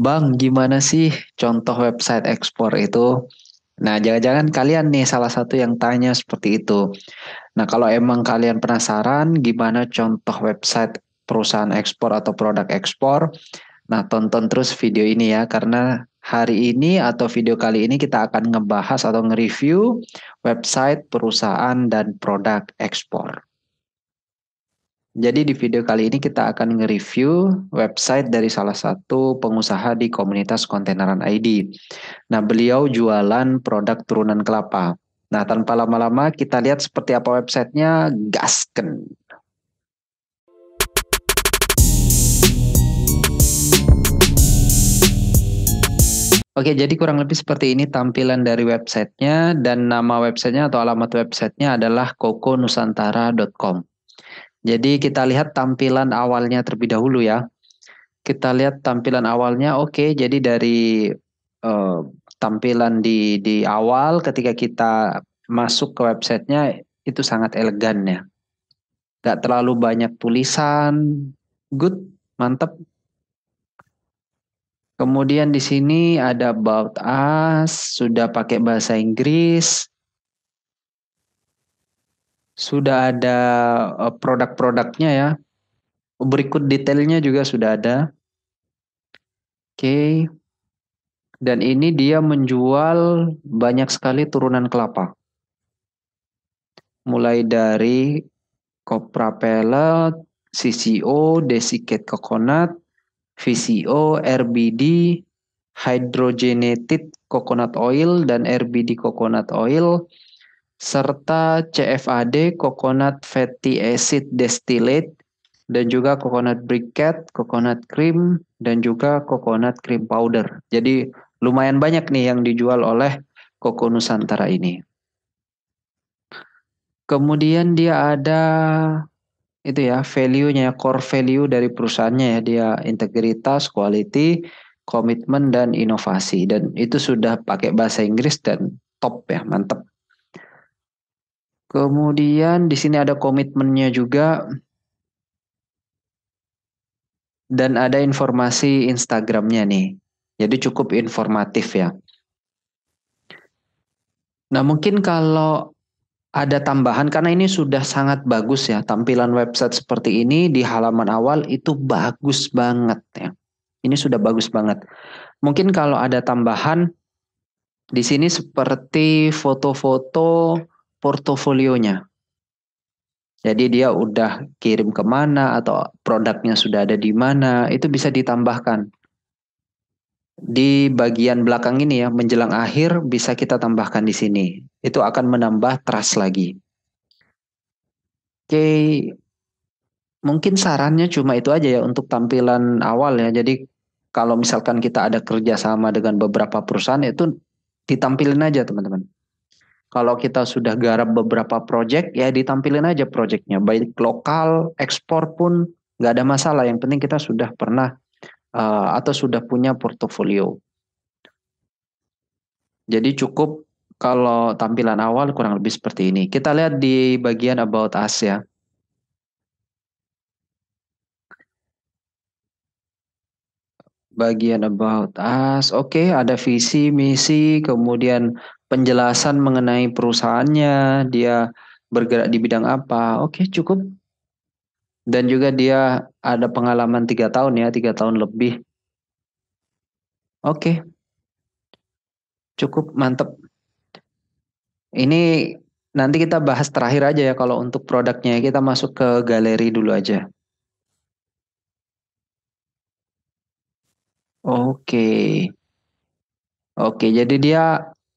Bang, gimana sih contoh website ekspor itu? Nah, jangan-jangan kalian nih salah satu yang tanya seperti itu. Nah, kalau emang kalian penasaran gimana contoh website perusahaan ekspor atau produk ekspor, nah tonton terus video ini ya karena hari ini atau video kali ini kita akan ngebahas atau nge-review website perusahaan dan produk ekspor. Jadi di video kali ini kita akan nge-review website dari salah satu pengusaha di komunitas kontaineran ID. Nah, beliau jualan produk turunan kelapa. Nah, tanpa lama-lama kita lihat seperti apa websitenya, gasken. Oke, jadi kurang lebih seperti ini tampilan dari websitenya dan nama websitenya atau alamat websitenya adalah kokonusantara.com. Jadi kita lihat tampilan awalnya terlebih dahulu ya. Kita lihat tampilan awalnya. Oke, okay, jadi dari uh, tampilan di di awal ketika kita masuk ke websitenya itu sangat elegan ya. Gak terlalu banyak tulisan. Good, mantep. Kemudian di sini ada about us, sudah pakai bahasa Inggris sudah ada eh, produk-produknya ya. Berikut detailnya juga sudah ada. Oke. Okay. Dan ini dia menjual banyak sekali turunan kelapa. Mulai dari Copra Pellet, CCO, Desiccate Coconut, VCO, RBD, Hydrogenated Coconut Oil, dan RBD Coconut Oil serta CFAD coconut fatty acid distillate dan juga coconut briquette, coconut cream dan juga coconut cream powder. Jadi lumayan banyak nih yang dijual oleh Koko Nusantara ini. Kemudian dia ada itu ya value-nya core value dari perusahaannya ya dia integritas, quality, komitmen dan inovasi dan itu sudah pakai bahasa Inggris dan top ya, mantep. Kemudian di sini ada komitmennya juga. Dan ada informasi Instagramnya nih. Jadi cukup informatif ya. Nah mungkin kalau ada tambahan karena ini sudah sangat bagus ya tampilan website seperti ini di halaman awal itu bagus banget ya. Ini sudah bagus banget. Mungkin kalau ada tambahan di sini seperti foto-foto portofolionya. Jadi dia udah kirim kemana atau produknya sudah ada di mana, itu bisa ditambahkan. Di bagian belakang ini ya, menjelang akhir bisa kita tambahkan di sini. Itu akan menambah trust lagi. Oke, mungkin sarannya cuma itu aja ya untuk tampilan awal ya. Jadi kalau misalkan kita ada kerjasama dengan beberapa perusahaan itu ditampilin aja teman-teman kalau kita sudah garap beberapa proyek, ya ditampilin aja proyeknya, baik lokal ekspor pun nggak ada masalah yang penting kita sudah pernah uh, atau sudah punya portofolio jadi cukup kalau tampilan awal kurang lebih seperti ini kita lihat di bagian about us ya bagian about us oke okay, ada visi misi kemudian penjelasan mengenai perusahaannya, dia bergerak di bidang apa. Oke, okay, cukup. Dan juga dia ada pengalaman tiga tahun ya, tiga tahun lebih. Oke, okay. cukup mantep. Ini nanti kita bahas terakhir aja ya kalau untuk produknya kita masuk ke galeri dulu aja. Oke. Okay. Oke, jadi dia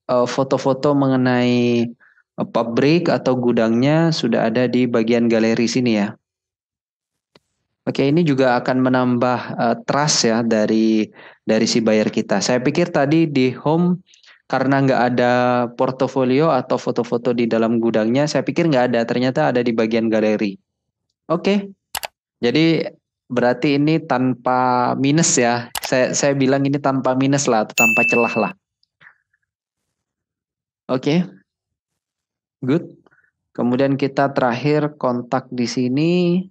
Eh, foto-foto mengenai eh, pabrik atau gudangnya sudah ada di bagian galeri sini ya. Oke, ini juga akan menambah uh, trust ya dari dari si buyer kita. Saya pikir tadi di home karena nggak ada portofolio atau foto-foto di dalam gudangnya, saya pikir nggak ada. Ternyata ada di bagian galeri. Oke, jadi berarti ini tanpa minus ya. Saya saya bilang ini tanpa minus lah, tanpa celah lah. Oke. Okay. Good. Kemudian kita terakhir kontak di sini.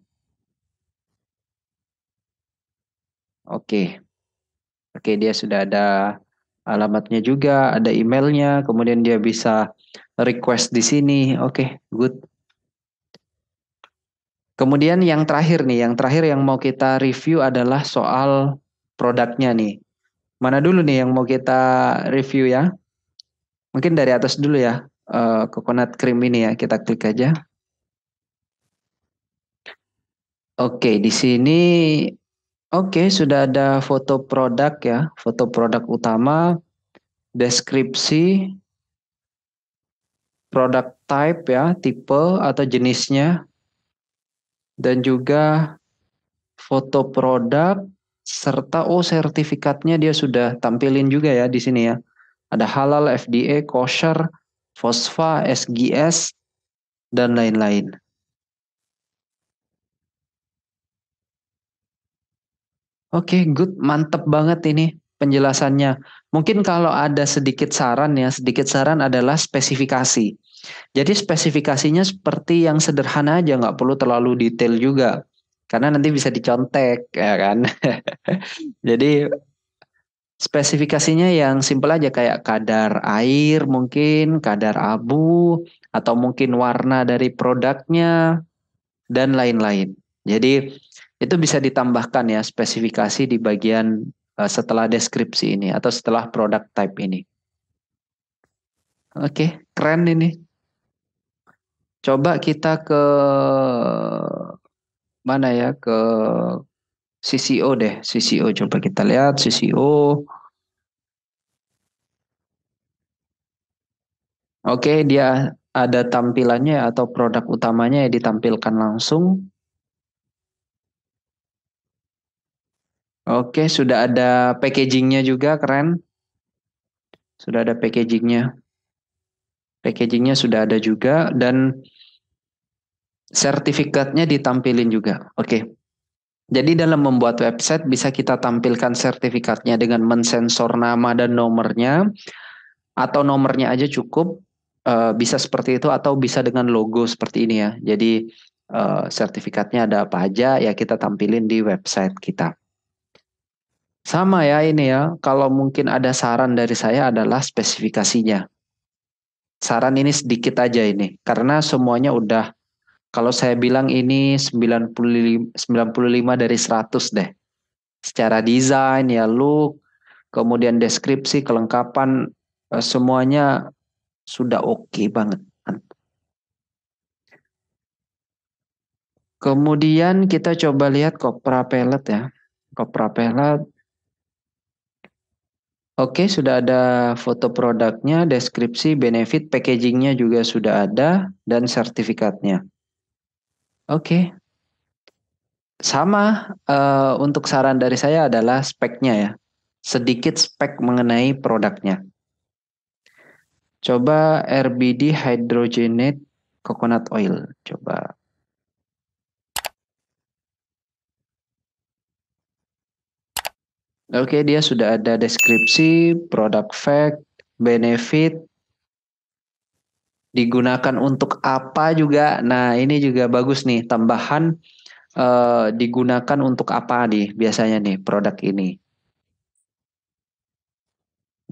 Oke. Okay. Oke, okay, dia sudah ada alamatnya juga, ada emailnya, kemudian dia bisa request di sini. Oke, okay, good. Kemudian yang terakhir nih, yang terakhir yang mau kita review adalah soal produknya nih. Mana dulu nih yang mau kita review ya? Mungkin dari atas dulu ya, uh, coconut cream ini ya, kita klik aja. Oke, di sini oke sudah ada foto produk ya, foto produk utama, deskripsi, produk type ya, tipe atau jenisnya, dan juga foto produk serta oh sertifikatnya dia sudah tampilin juga ya di sini ya. Ada halal FDA, kosher, fosfa, SGS, dan lain-lain. Oke, okay, good, mantep banget ini penjelasannya. Mungkin kalau ada sedikit saran ya, sedikit saran adalah spesifikasi. Jadi spesifikasinya seperti yang sederhana aja, nggak perlu terlalu detail juga, karena nanti bisa dicontek, ya kan? Jadi spesifikasinya yang simple aja kayak kadar air mungkin, kadar abu atau mungkin warna dari produknya dan lain-lain. Jadi itu bisa ditambahkan ya spesifikasi di bagian eh, setelah deskripsi ini atau setelah produk type ini. Oke, okay, keren ini. Coba kita ke mana ya ke CCO deh, CCO coba kita lihat CCO. Oke, dia ada tampilannya ya, atau produk utamanya ya ditampilkan langsung. Oke, sudah ada packagingnya juga keren. Sudah ada packagingnya. Packagingnya sudah ada juga dan sertifikatnya ditampilin juga. Oke. Okay. Jadi dalam membuat website bisa kita tampilkan sertifikatnya dengan mensensor nama dan nomornya atau nomornya aja cukup eh, bisa seperti itu atau bisa dengan logo seperti ini ya. Jadi eh, sertifikatnya ada apa aja ya kita tampilin di website kita. Sama ya ini ya, kalau mungkin ada saran dari saya adalah spesifikasinya. Saran ini sedikit aja ini, karena semuanya udah kalau saya bilang ini 95, 95 dari 100 deh. Secara desain ya look, kemudian deskripsi, kelengkapan eh, semuanya sudah oke okay banget. Kemudian kita coba lihat kopra pellet ya. Kopra pellet. Oke, sudah ada foto produknya, deskripsi, benefit, packagingnya juga sudah ada, dan sertifikatnya. Oke. Sama uh, untuk saran dari saya adalah speknya ya. Sedikit spek mengenai produknya. Coba RBD hydrogenate coconut oil. Coba Oke, dia sudah ada deskripsi, product fact, benefit, digunakan untuk apa juga. Nah, ini juga bagus nih tambahan uh, digunakan untuk apa nih biasanya nih produk ini.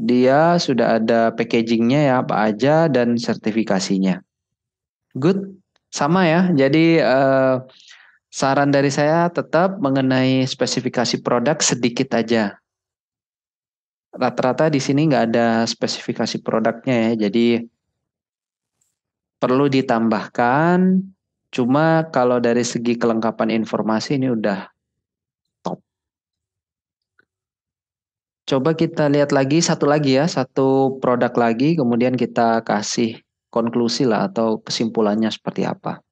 Dia sudah ada packagingnya ya apa aja dan sertifikasinya. Good, sama ya. Jadi eh, saran dari saya tetap mengenai spesifikasi produk sedikit aja. Rata-rata di sini nggak ada spesifikasi produknya ya. Jadi perlu ditambahkan cuma kalau dari segi kelengkapan informasi ini udah top coba kita lihat lagi satu lagi ya satu produk lagi kemudian kita kasih konklusi lah atau kesimpulannya seperti apa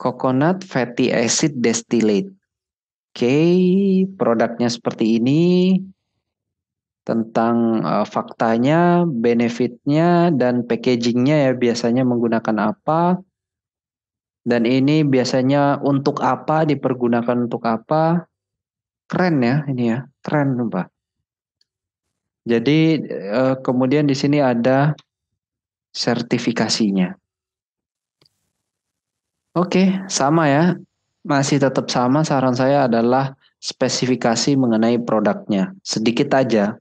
coconut fatty acid distillate. Oke, okay, produknya seperti ini tentang uh, faktanya, benefitnya, dan packagingnya ya biasanya menggunakan apa. Dan ini biasanya untuk apa, dipergunakan untuk apa. Keren ya ini ya, keren Pak. Jadi uh, kemudian di sini ada sertifikasinya. Oke, sama ya. Masih tetap sama saran saya adalah spesifikasi mengenai produknya. Sedikit aja,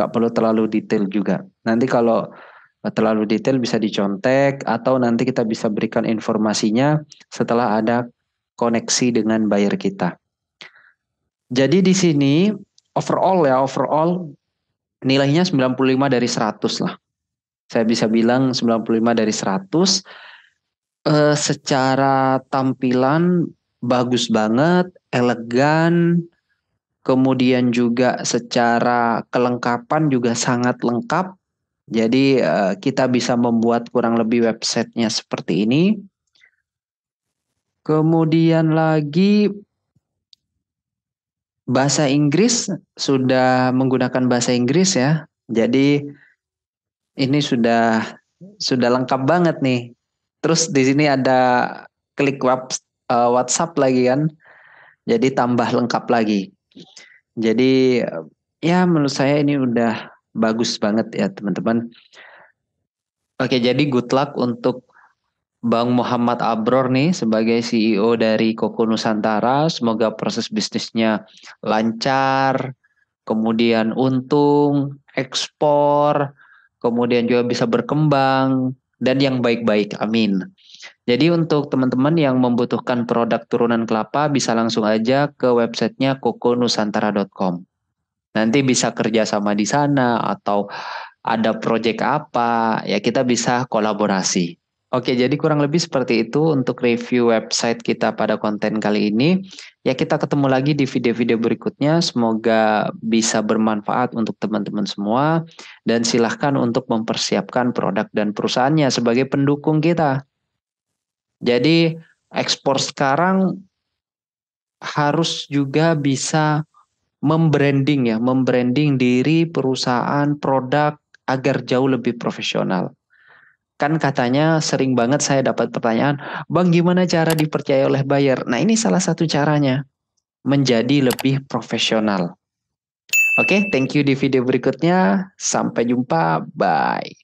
nggak perlu terlalu detail juga. Nanti kalau eh, terlalu detail bisa dicontek atau nanti kita bisa berikan informasinya setelah ada koneksi dengan buyer kita. Jadi di sini overall ya overall nilainya 95 dari 100 lah. Saya bisa bilang 95 dari 100 eh, secara tampilan bagus banget, elegan, kemudian juga secara kelengkapan juga sangat lengkap. Jadi eh, kita bisa membuat kurang lebih websitenya seperti ini. Kemudian lagi bahasa Inggris sudah menggunakan bahasa Inggris ya. Jadi ini sudah sudah lengkap banget nih. Terus di sini ada klik eh, WhatsApp lagi kan. Jadi tambah lengkap lagi. Jadi ya menurut saya ini udah bagus banget ya teman-teman. Oke, jadi good luck untuk Bang Muhammad Abror nih sebagai CEO dari Koko Nusantara. Semoga proses bisnisnya lancar, kemudian untung, ekspor, kemudian juga bisa berkembang dan yang baik-baik. Amin. Jadi untuk teman-teman yang membutuhkan produk turunan kelapa bisa langsung aja ke websitenya kokonusantara.com. Nanti bisa kerjasama di sana atau ada proyek apa ya kita bisa kolaborasi. Oke, jadi kurang lebih seperti itu untuk review website kita pada konten kali ini. Ya, kita ketemu lagi di video-video berikutnya. Semoga bisa bermanfaat untuk teman-teman semua dan silahkan untuk mempersiapkan produk dan perusahaannya sebagai pendukung kita. Jadi ekspor sekarang harus juga bisa membranding ya, membranding diri perusahaan produk agar jauh lebih profesional. Kan katanya sering banget saya dapat pertanyaan, "Bang, gimana cara dipercaya oleh buyer?" Nah, ini salah satu caranya. Menjadi lebih profesional. Oke, okay, thank you di video berikutnya. Sampai jumpa. Bye.